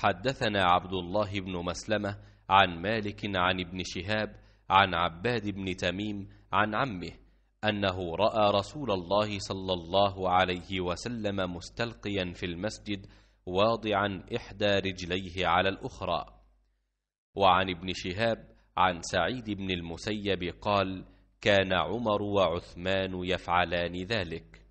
حدثنا عبد الله بن مسلمة عن مالك عن ابن شهاب عن عباد بن تميم عن عمه أنه رأى رسول الله صلى الله عليه وسلم مستلقيا في المسجد واضعا إحدى رجليه على الأخرى وعن ابن شهاب عن سعيد بن المسيب قال كان عمر وعثمان يفعلان ذلك